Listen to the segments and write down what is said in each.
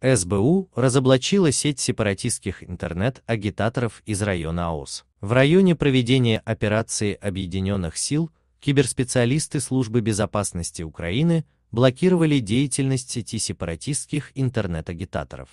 СБУ разоблачила сеть сепаратистских интернет-агитаторов из района АОС. В районе проведения операции Объединенных сил киберспециалисты Службы безопасности Украины блокировали деятельность сети сепаратистских интернет-агитаторов.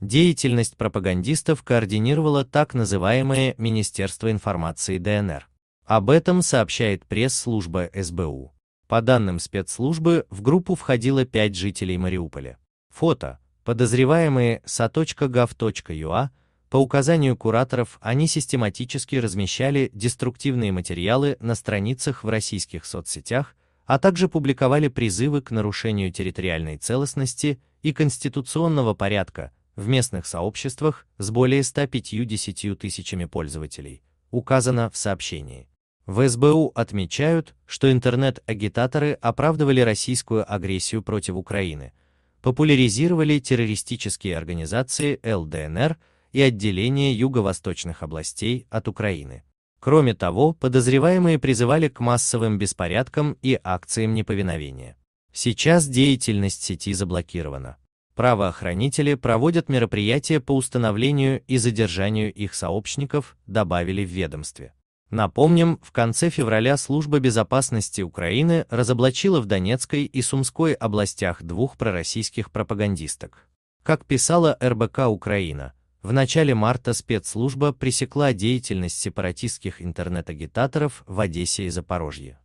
Деятельность пропагандистов координировало так называемое Министерство информации ДНР. Об этом сообщает пресс-служба СБУ. По данным спецслужбы, в группу входило пять жителей Мариуполя. Фото. Подозреваемые sa.gov.ua по указанию кураторов они систематически размещали деструктивные материалы на страницах в российских соцсетях, а также публиковали призывы к нарушению территориальной целостности и конституционного порядка в местных сообществах с более 150 тысячами пользователей, указано в сообщении. В СБУ отмечают, что интернет-агитаторы оправдывали российскую агрессию против Украины – популяризировали террористические организации ЛДНР и отделение юго-восточных областей от Украины. Кроме того, подозреваемые призывали к массовым беспорядкам и акциям неповиновения. Сейчас деятельность сети заблокирована. Правоохранители проводят мероприятия по установлению и задержанию их сообщников, добавили в ведомстве. Напомним, в конце февраля Служба безопасности Украины разоблачила в Донецкой и Сумской областях двух пророссийских пропагандисток. Как писала РБК Украина, в начале марта спецслужба пресекла деятельность сепаратистских интернет-агитаторов в Одессе и Запорожье.